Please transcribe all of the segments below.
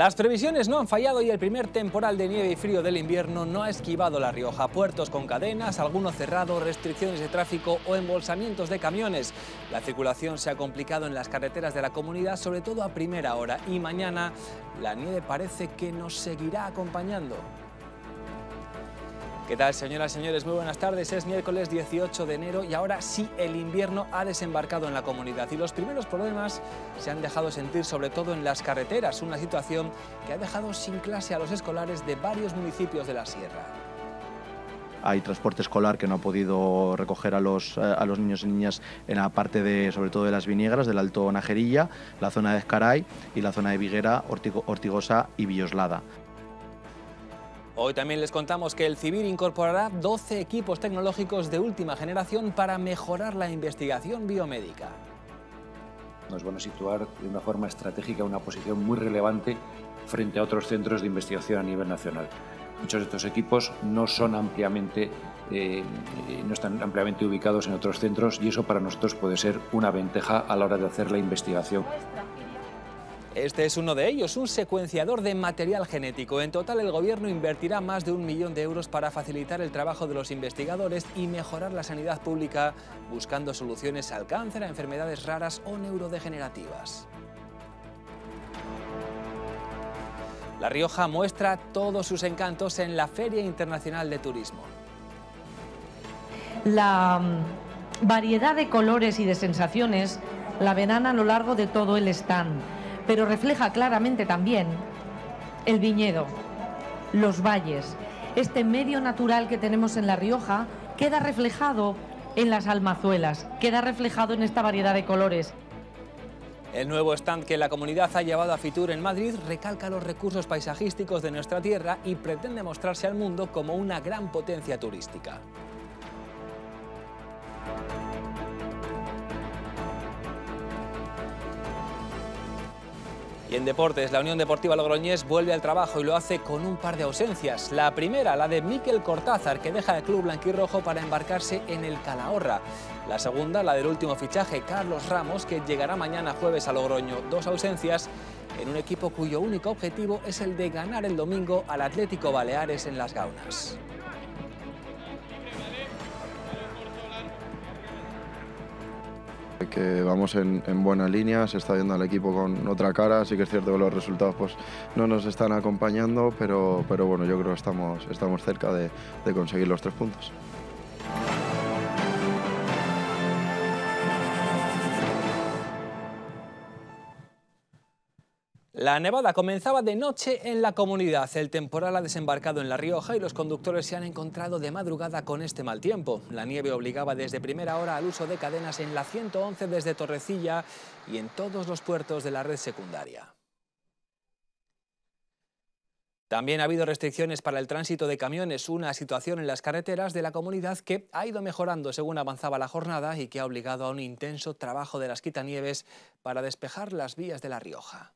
Las previsiones no han fallado y el primer temporal de nieve y frío del invierno no ha esquivado La Rioja. Puertos con cadenas, algunos cerrados, restricciones de tráfico o embolsamientos de camiones. La circulación se ha complicado en las carreteras de la comunidad, sobre todo a primera hora y mañana la nieve parece que nos seguirá acompañando. ¿Qué tal, señoras y señores? Muy buenas tardes. Es miércoles 18 de enero y ahora sí el invierno ha desembarcado en la comunidad y los primeros problemas se han dejado sentir sobre todo en las carreteras, una situación que ha dejado sin clase a los escolares de varios municipios de la sierra. Hay transporte escolar que no ha podido recoger a los, eh, a los niños y niñas en la parte de, sobre todo de las viniegras, del Alto Najerilla, la zona de Escaray y la zona de Viguera, Ortigosa y Villoslada. Hoy también les contamos que el Civil incorporará 12 equipos tecnológicos de última generación para mejorar la investigación biomédica. Nos van a situar de una forma estratégica una posición muy relevante frente a otros centros de investigación a nivel nacional. Muchos de estos equipos no son ampliamente, eh, no están ampliamente ubicados en otros centros y eso para nosotros puede ser una ventaja a la hora de hacer la investigación. Este es uno de ellos, un secuenciador de material genético. En total, el gobierno invertirá más de un millón de euros para facilitar el trabajo de los investigadores y mejorar la sanidad pública, buscando soluciones al cáncer, a enfermedades raras o neurodegenerativas. La Rioja muestra todos sus encantos en la Feria Internacional de Turismo. La mm, variedad de colores y de sensaciones la verán a lo largo de todo el stand pero refleja claramente también el viñedo, los valles, este medio natural que tenemos en La Rioja, queda reflejado en las almazuelas, queda reflejado en esta variedad de colores. El nuevo stand que la comunidad ha llevado a Fitur en Madrid recalca los recursos paisajísticos de nuestra tierra y pretende mostrarse al mundo como una gran potencia turística. Y en deportes, la Unión Deportiva Logroñés vuelve al trabajo y lo hace con un par de ausencias. La primera, la de Miquel Cortázar, que deja el club blanquirrojo para embarcarse en el Calahorra. La segunda, la del último fichaje, Carlos Ramos, que llegará mañana jueves a Logroño. Dos ausencias en un equipo cuyo único objetivo es el de ganar el domingo al Atlético Baleares en Las Gaunas. Que vamos en, buena línea, se está viendo al equipo con otra cara, sí que es cierto que los resultados pues, no nos están acompañando, pero, pero bueno, yo creo que estamos, estamos cerca de conseguir los tres puntos. La nevada comenzaba de noche en la comunidad. El temporal ha desembarcado en La Rioja y los conductores se han encontrado de madrugada con este mal tiempo. La nieve obligaba desde primera hora al uso de cadenas en la 111 desde Torrecilla y en todos los puertos de la red secundaria. También ha habido restricciones para el tránsito de camiones, una situación en las carreteras de la comunidad que ha ido mejorando según avanzaba la jornada y que ha obligado a un intenso trabajo de las quitanieves para despejar las vías de La Rioja.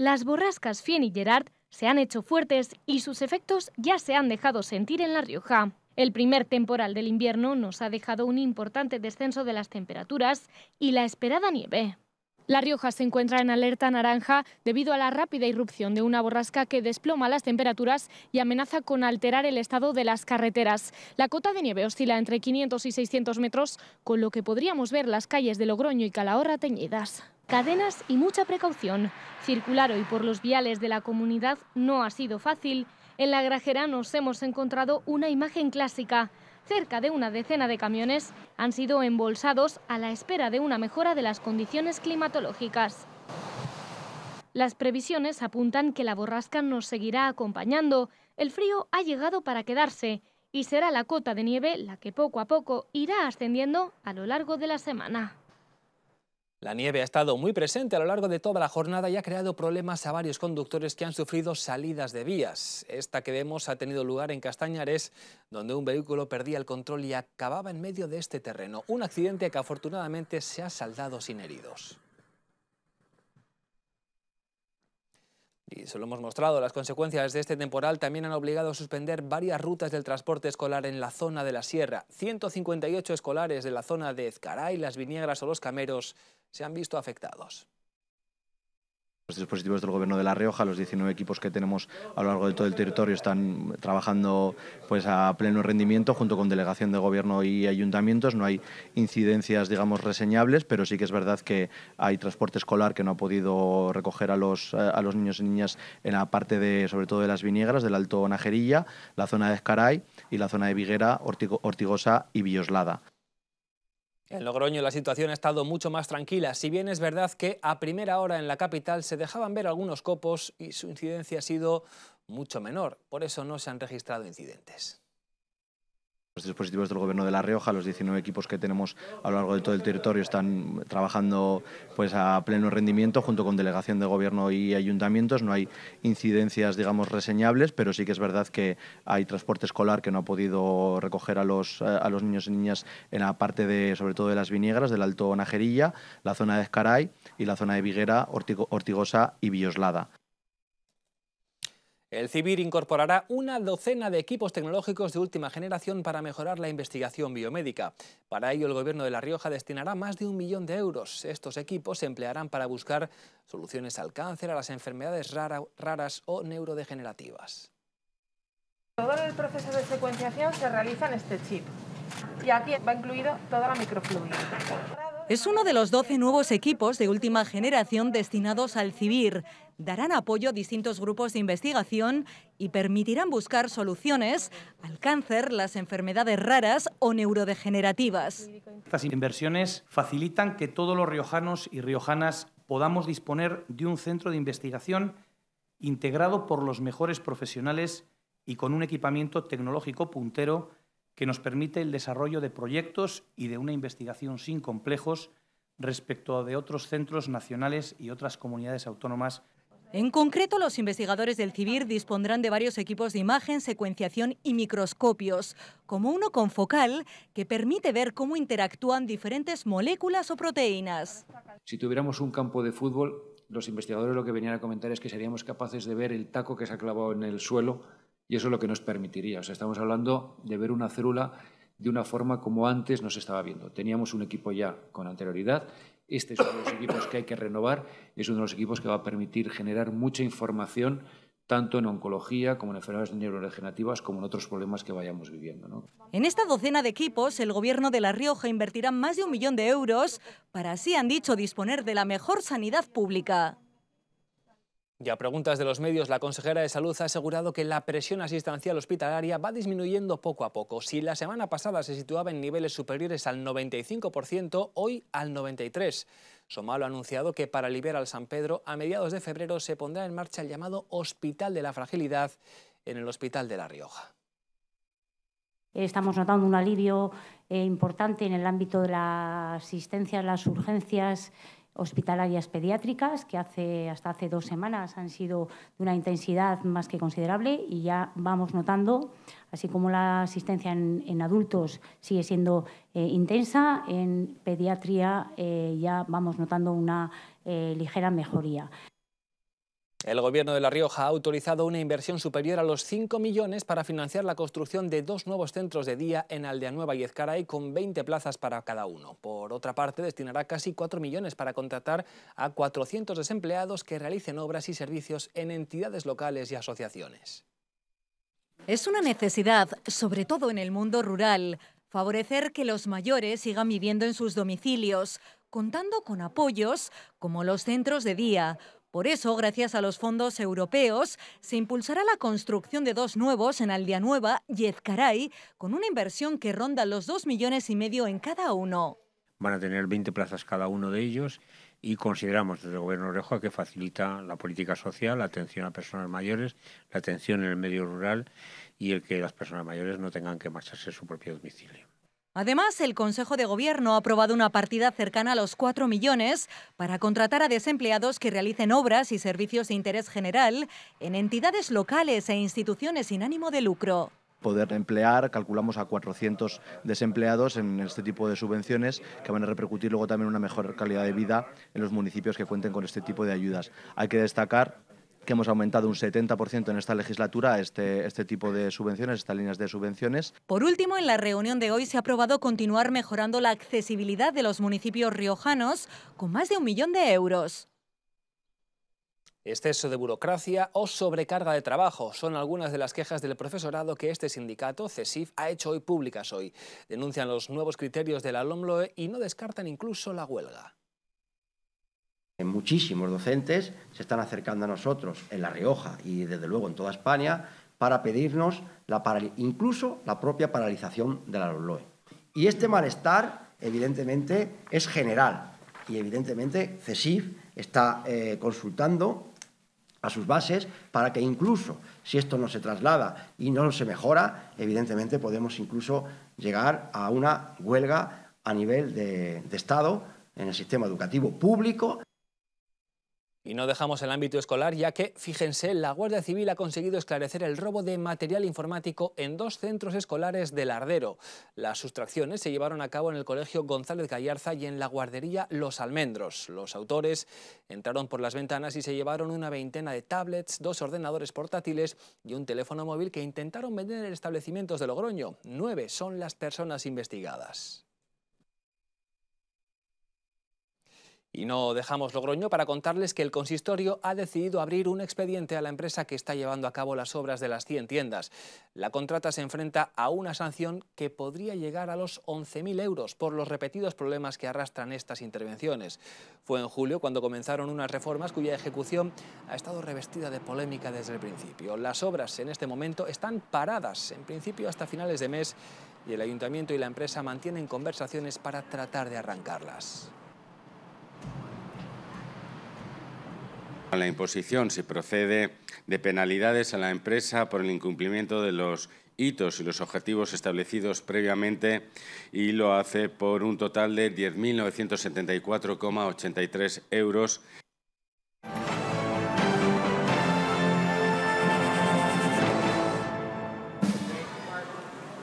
Las borrascas Fien y Gerard se han hecho fuertes y sus efectos ya se han dejado sentir en La Rioja. El primer temporal del invierno nos ha dejado un importante descenso de las temperaturas y la esperada nieve. La Rioja se encuentra en alerta naranja debido a la rápida irrupción de una borrasca que desploma las temperaturas y amenaza con alterar el estado de las carreteras. La cota de nieve oscila entre 500 y 600 metros, con lo que podríamos ver las calles de Logroño y Calahorra teñidas cadenas y mucha precaución. Circular hoy por los viales de la comunidad no ha sido fácil. En la Grajera nos hemos encontrado una imagen clásica. Cerca de una decena de camiones han sido embolsados a la espera de una mejora de las condiciones climatológicas. Las previsiones apuntan que la borrasca nos seguirá acompañando. El frío ha llegado para quedarse y será la cota de nieve la que poco a poco irá ascendiendo a lo largo de la semana. La nieve ha estado muy presente a lo largo de toda la jornada y ha creado problemas a varios conductores que han sufrido salidas de vías. Esta que vemos ha tenido lugar en Castañares, donde un vehículo perdía el control y acababa en medio de este terreno. Un accidente que afortunadamente se ha saldado sin heridos. y se lo hemos mostrado, las consecuencias de este temporal también han obligado a suspender varias rutas del transporte escolar en la zona de la sierra. 158 escolares de la zona de Ezcaray, Las Viniegras o Los Cameros se han visto afectados. Los dispositivos del Gobierno de La Rioja, los 19 equipos que tenemos a lo largo de todo el territorio están trabajando pues a pleno rendimiento junto con delegación de Gobierno y ayuntamientos. No hay incidencias, digamos, reseñables, pero sí que es verdad que hay transporte escolar que no ha podido recoger a los, eh, a los niños y niñas en la parte de, sobre todo de las viniegras del Alto Najerilla, la zona de Escaray y la zona de Viguera, Ortigosa y Villoslada. En Logroño la situación ha estado mucho más tranquila, si bien es verdad que a primera hora en la capital se dejaban ver algunos copos y su incidencia ha sido mucho menor, por eso no se han registrado incidentes. Los dispositivos del Gobierno de La Rioja, los 19 equipos que tenemos a lo largo de todo el territorio están trabajando pues a pleno rendimiento junto con delegación de Gobierno y ayuntamientos. No hay incidencias, digamos, reseñables, pero sí que es verdad que hay transporte escolar que no ha podido recoger a los, a los niños y niñas en la parte de, sobre todo de las viniegras, del Alto Najerilla, la zona de Escaray y la zona de Viguera, Ortigosa y Villoslada. El CIBIR incorporará una docena de equipos tecnológicos de última generación para mejorar la investigación biomédica. Para ello, el Gobierno de La Rioja destinará más de un millón de euros. Estos equipos se emplearán para buscar soluciones al cáncer, a las enfermedades raras o neurodegenerativas. Todo el proceso de secuenciación se realiza en este chip y aquí va incluido toda la es uno de los 12 nuevos equipos de última generación destinados al CIVIR. Darán apoyo a distintos grupos de investigación y permitirán buscar soluciones al cáncer, las enfermedades raras o neurodegenerativas. Estas inversiones facilitan que todos los riojanos y riojanas podamos disponer de un centro de investigación integrado por los mejores profesionales y con un equipamiento tecnológico puntero que nos permite el desarrollo de proyectos y de una investigación sin complejos respecto a de otros centros nacionales y otras comunidades autónomas en concreto, los investigadores del CIBIR dispondrán de varios equipos de imagen, secuenciación y microscopios, como uno con focal que permite ver cómo interactúan diferentes moléculas o proteínas. Si tuviéramos un campo de fútbol, los investigadores lo que venían a comentar es que seríamos capaces de ver el taco que se ha clavado en el suelo y eso es lo que nos permitiría. O sea, estamos hablando de ver una célula de una forma como antes nos estaba viendo. Teníamos un equipo ya con anterioridad. Este es uno de los equipos que hay que renovar. Es uno de los equipos que va a permitir generar mucha información tanto en oncología como en enfermedades neurodegenerativas como en otros problemas que vayamos viviendo. En esta docena de equipos, el Gobierno de La Rioja invertirá más de un millón de euros para así, han dicho, disponer de la mejor sanidad pública. Y a preguntas de los medios, la consejera de Salud ha asegurado que la presión asistencial hospitalaria va disminuyendo poco a poco. Si la semana pasada se situaba en niveles superiores al 95%, hoy al 93%. Somalo ha anunciado que para liberar San Pedro, a mediados de febrero se pondrá en marcha el llamado Hospital de la Fragilidad en el Hospital de La Rioja. Eh, estamos notando un alivio eh, importante en el ámbito de la asistencia a las urgencias hospitalarias pediátricas, que hace, hasta hace dos semanas han sido de una intensidad más que considerable y ya vamos notando, así como la asistencia en, adultos sigue siendo eh, intensa, en pediatría ya vamos notando una ligera mejoría. El gobierno de La Rioja ha autorizado una inversión superior a los 5 millones para financiar la construcción de dos nuevos centros de día en Aldeanueva y Ezcaray con 20 plazas para cada uno. Por otra parte, destinará casi 4 millones para contratar a 400 desempleados que realicen obras y servicios en entidades locales y asociaciones. Es una necesidad, sobre todo en el mundo rural, favorecer que los mayores sigan viviendo en sus domicilios, contando con apoyos como los centros de día por eso, gracias a los fondos europeos, se impulsará la construcción de dos nuevos en Nueva y Ezcaray, con una inversión que ronda los 2 millones y medio en cada uno. Van a tener 20 plazas cada uno de ellos y consideramos desde el Gobierno Oreja que facilita la política social, la atención a personas mayores, la atención en el medio rural y el que las personas mayores no tengan que marcharse a su propio domicilio. Además, el Consejo de Gobierno ha aprobado una partida cercana a los 4 millones para contratar a desempleados que realicen obras y servicios de interés general en entidades locales e instituciones sin ánimo de lucro poder emplear, calculamos a 400 desempleados en este tipo de subvenciones que van a repercutir luego también una mejor calidad de vida en los municipios que cuenten con este tipo de ayudas. Hay que destacar hemos aumentado un 70% en esta legislatura este, este, tipo de subvenciones, estas líneas de subvenciones. Por último, en la reunión de hoy se ha aprobado continuar mejorando la accesibilidad de los municipios riojanos con más de un millón de euros. Exceso de burocracia o sobrecarga de trabajo son algunas de las quejas del profesorado que este sindicato, CESIF, ha hecho hoy públicas hoy. Denuncian los nuevos criterios de la LOMLOE y no descartan incluso la huelga. Muchísimos docentes se están acercando a nosotros en La Rioja y desde luego en toda España para pedirnos incluso la propia paralización de la LOE. Y este malestar, evidentemente, es general y evidentemente CESIF está eh, consultando a sus bases para que incluso si esto no se traslada y no se mejora, evidentemente podemos incluso llegar a una huelga a nivel de Estado en el sistema educativo público. Y no dejamos el ámbito escolar, ya que, fíjense, la Guardia Civil ha conseguido esclarecer el robo de material informático en dos centros escolares de Lardero. Las sustracciones se llevaron a cabo en el Colegio González Gallarza y en la guardería Los Almendros. Los autores entraron por las ventanas y se llevaron una veintena de tablets, dos ordenadores portátiles y un teléfono móvil que intentaron vender en establecimientos de Logroño. Nueve son las personas investigadas. Y no dejamos Logroño para contarles que el consistorio ha decidido abrir un expediente a la empresa que está llevando a cabo las obras de las 100 tiendas. La contrata se enfrenta a una sanción que podría llegar a los 11.000 euros por los repetidos problemas que arrastran estas intervenciones. Fue en julio cuando comenzaron unas reformas cuya ejecución ha estado revestida de polémica desde el principio. Las obras en este momento están paradas, en principio hasta finales de mes, y el ayuntamiento y la empresa mantienen conversaciones para tratar de arrancarlas. La imposición, se procede, de penalidades a la empresa por el incumplimiento de los hitos y los objetivos establecidos previamente y lo hace por un total de 10.974,83 euros.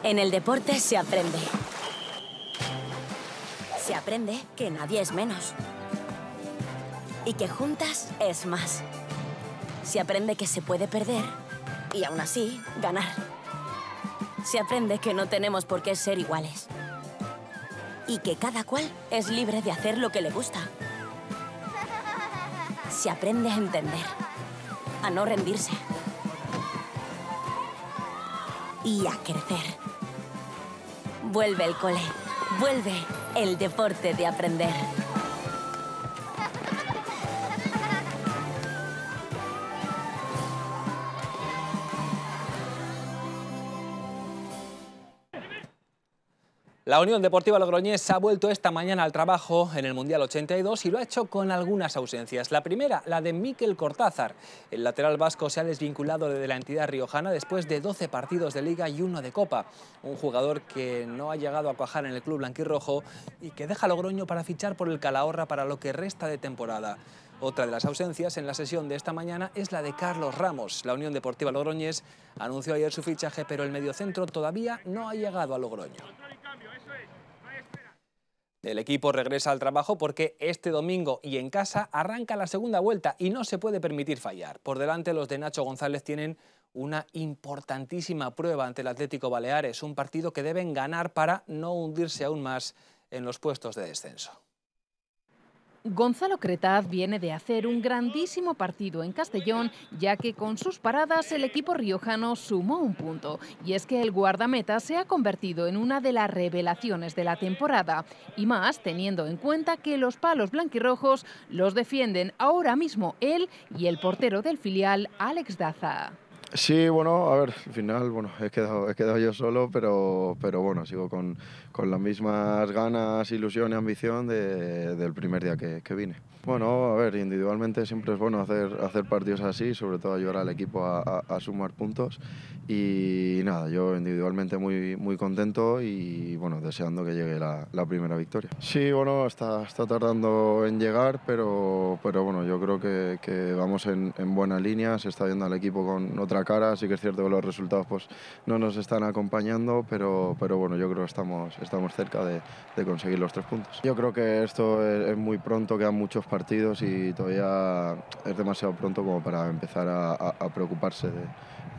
En el deporte se aprende. Se aprende que nadie es menos y que juntas es más. Se aprende que se puede perder y aún así ganar. Se aprende que no tenemos por qué ser iguales y que cada cual es libre de hacer lo que le gusta. Se aprende a entender, a no rendirse y a crecer. Vuelve el cole, vuelve el deporte de aprender. La Unión Deportiva Logroñés ha vuelto esta mañana al trabajo en el Mundial 82 y lo ha hecho con algunas ausencias. La primera, la de Miquel Cortázar. El lateral vasco se ha desvinculado de la entidad riojana después de 12 partidos de Liga y uno de Copa. Un jugador que no ha llegado a cuajar en el club blanquirrojo y que deja Logroño para fichar por el Calahorra para lo que resta de temporada. Otra de las ausencias en la sesión de esta mañana es la de Carlos Ramos. La Unión Deportiva Logroñés anunció ayer su fichaje, pero el mediocentro todavía no ha llegado a Logroño. El equipo regresa al trabajo porque este domingo y en casa arranca la segunda vuelta y no se puede permitir fallar. Por delante los de Nacho González tienen una importantísima prueba ante el Atlético Baleares, un partido que deben ganar para no hundirse aún más en los puestos de descenso. Gonzalo Cretaz viene de hacer un grandísimo partido en Castellón, ya que con sus paradas el equipo riojano sumó un punto. Y es que el guardameta se ha convertido en una de las revelaciones de la temporada, y más teniendo en cuenta que los palos blanquirrojos los defienden ahora mismo él y el portero del filial, Alex Daza. Sí, bueno, a ver, al final, bueno, he quedado, he quedado yo solo, pero, pero bueno, sigo con, con las mismas ganas, ilusión y ambición de, del primer día que, que vine. Bueno, a ver, individualmente siempre es bueno hacer, hacer partidos así, sobre todo ayudar al equipo a, sumar puntos. Y nada, yo individualmente muy, muy contento y bueno, deseando que llegue la, primera victoria. Sí, bueno, está, está tardando en llegar, pero, pero bueno, yo creo que, vamos en, buena línea, se está viendo al equipo con otra cara, sí que es cierto que los resultados pues, no nos están acompañando, pero, pero bueno, yo creo que estamos, estamos cerca de, conseguir los tres puntos. Yo creo que esto es, muy pronto, quedan muchos partidos partidos y todavía es demasiado pronto como para empezar a, preocuparse de,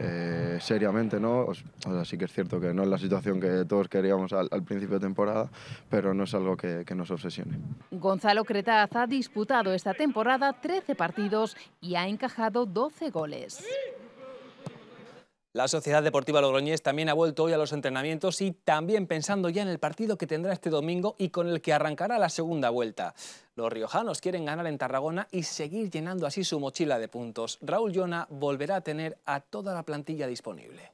eh, seriamente, ¿no? O sea, sí que es cierto que no es la situación que todos queríamos al, principio de temporada, pero no es algo que, que nos obsesione. Gonzalo Cretaz ha disputado esta temporada 13 partidos y ha encajado 12 goles. La Sociedad Deportiva Logroñés también ha vuelto hoy a los entrenamientos y también pensando ya en el partido que tendrá este domingo y con el que arrancará la segunda vuelta. Los riojanos quieren ganar en Tarragona y seguir llenando así su mochila de puntos. Raúl Llona volverá a tener a toda la plantilla disponible.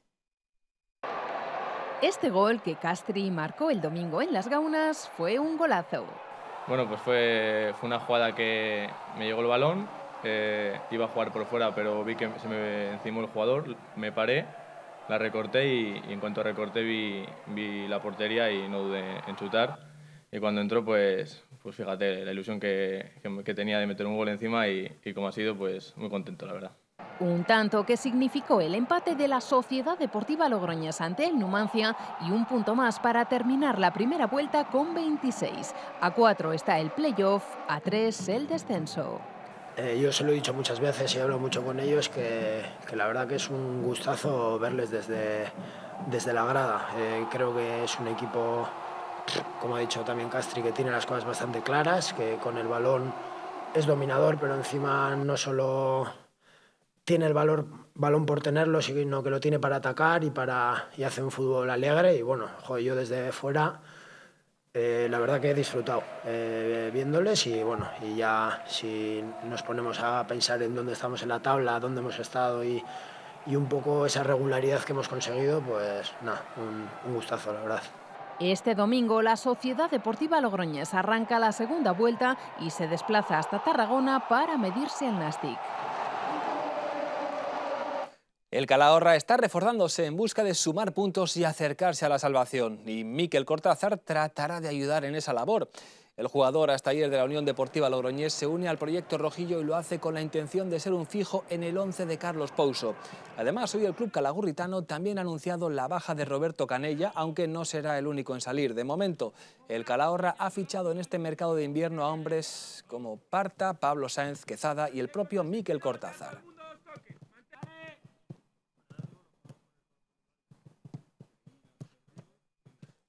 Este gol que Castri marcó el domingo en Las Gaunas fue un golazo. Bueno, pues fue, fue una jugada que me llegó el balón, eh, iba a jugar por fuera, pero vi que se me encimó el jugador, me paré, la recorté y, en cuanto recorté vi, vi, la portería y no dudé en chutar. Y cuando entró, pues, pues fíjate la ilusión que, que, tenía de meter un gol encima y, y como ha sido, pues muy contento, la verdad. Un tanto que significó el empate de la Sociedad Deportiva Logroñés ante el Numancia y un punto más para terminar la primera vuelta con 26. A 4 está el playoff, a 3 el descenso. Eh, yo se lo he dicho muchas veces y hablo mucho con ellos que, la verdad que es un gustazo verles desde, la grada. Eh, creo que es un equipo, como ha dicho también Castri, que tiene las cosas bastante claras, que con el balón es dominador, pero encima no solo tiene el valor, balón por tenerlo, sino que lo tiene para atacar y, para, hace un fútbol alegre. Y bueno, yo desde fuera eh, la verdad que he disfrutado eh, viéndoles y bueno, y ya si nos ponemos a pensar en dónde estamos en la tabla, dónde hemos estado y, un poco esa regularidad que hemos conseguido, pues nada, un, gustazo, la verdad. Este domingo la Sociedad Deportiva Logroñés arranca la segunda vuelta y se desplaza hasta Tarragona para medirse en Nastic. El Calahorra está reforzándose en busca de sumar puntos y acercarse a la salvación, y Miquel Cortázar tratará de ayudar en esa labor. El jugador hasta ayer de la Unión Deportiva Logroñés se une al proyecto Rojillo y lo hace con la intención de ser un fijo en el once de Carlos Pouso. Además, hoy el club calagurritano también ha anunciado la baja de Roberto Canella, aunque no será el único en salir. De momento, el Calahorra ha fichado en este mercado de invierno a hombres como Parta, Pablo Sáenz, Quezada y el propio Miquel Cortázar.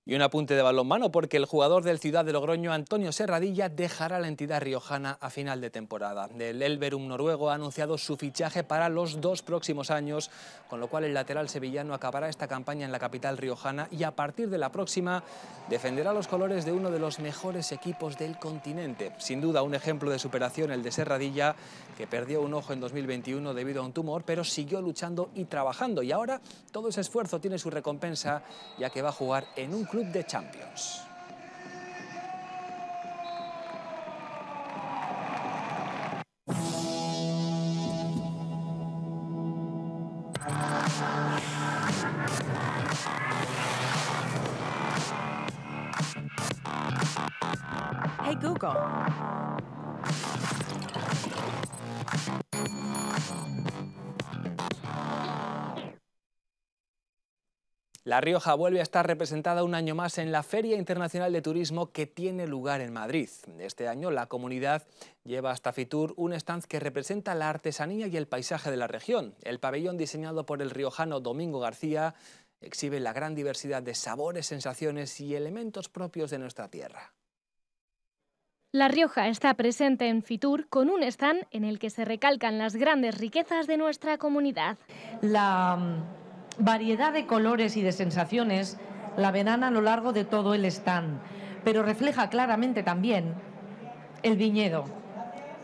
Y un apunte de balonmano porque el jugador del Ciudad de Logroño, Antonio Serradilla, dejará la entidad riojana a final de temporada. El Elverum noruego ha anunciado su fichaje para los dos próximos años, con lo cual el lateral sevillano acabará esta campaña en la capital riojana y a partir de la próxima defenderá los colores de uno de los mejores equipos del continente. Sin duda un ejemplo de superación el de Serradilla, que perdió un ojo en 2021 debido a un tumor, pero siguió luchando y trabajando. Y ahora todo ese esfuerzo tiene su recompensa, ya que va a jugar en un club Club de Champions. Hey Google. La Rioja vuelve a estar representada un año más en la Feria Internacional de Turismo que tiene lugar en Madrid. Este año la comunidad lleva hasta Fitur un stand que representa la artesanía y el paisaje de la región. El pabellón diseñado por el riojano Domingo García exhibe la gran diversidad de sabores, sensaciones y elementos propios de nuestra tierra. La Rioja está presente en Fitur con un stand en el que se recalcan las grandes riquezas de nuestra comunidad. La variedad de colores y de sensaciones la venana a lo largo de todo el stand, pero refleja claramente también el viñedo,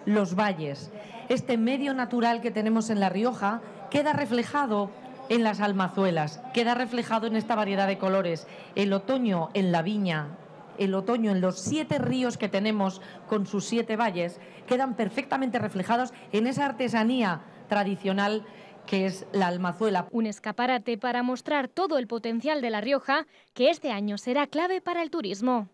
los valles. Este medio natural que tenemos en La Rioja queda reflejado en las almazuelas, queda reflejado en esta variedad de colores, el otoño en la viña, el otoño en los siete ríos que tenemos con sus siete valles, quedan perfectamente reflejados en esa artesanía tradicional que es la almazuela. Un escaparate para mostrar todo el potencial de La Rioja, que este año será clave para el turismo.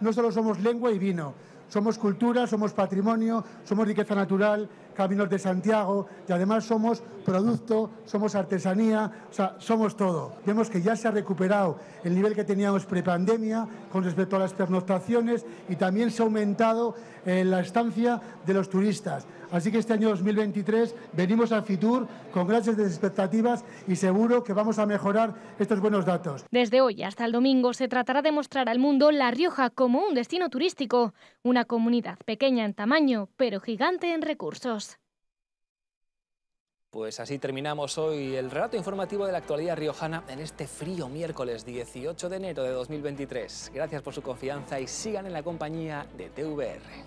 No solo somos lengua y vino, somos cultura, somos patrimonio, somos riqueza natural, Caminos de Santiago y además somos producto, somos artesanía, o sea, somos todo. Vemos que ya se ha recuperado el nivel que teníamos prepandemia con respecto a las pernoctaciones y también se ha aumentado eh, la estancia de los turistas. Así que este año 2023 venimos a FITUR con grandes expectativas y seguro que vamos a mejorar estos buenos datos. Desde hoy hasta el domingo se tratará de mostrar al mundo La Rioja como un destino turístico, una comunidad pequeña en tamaño, pero gigante en recursos. Pues así terminamos hoy el relato informativo de la actualidad riojana en este frío miércoles 18 de enero de 2023. Gracias por su confianza y sigan en la compañía de TVR.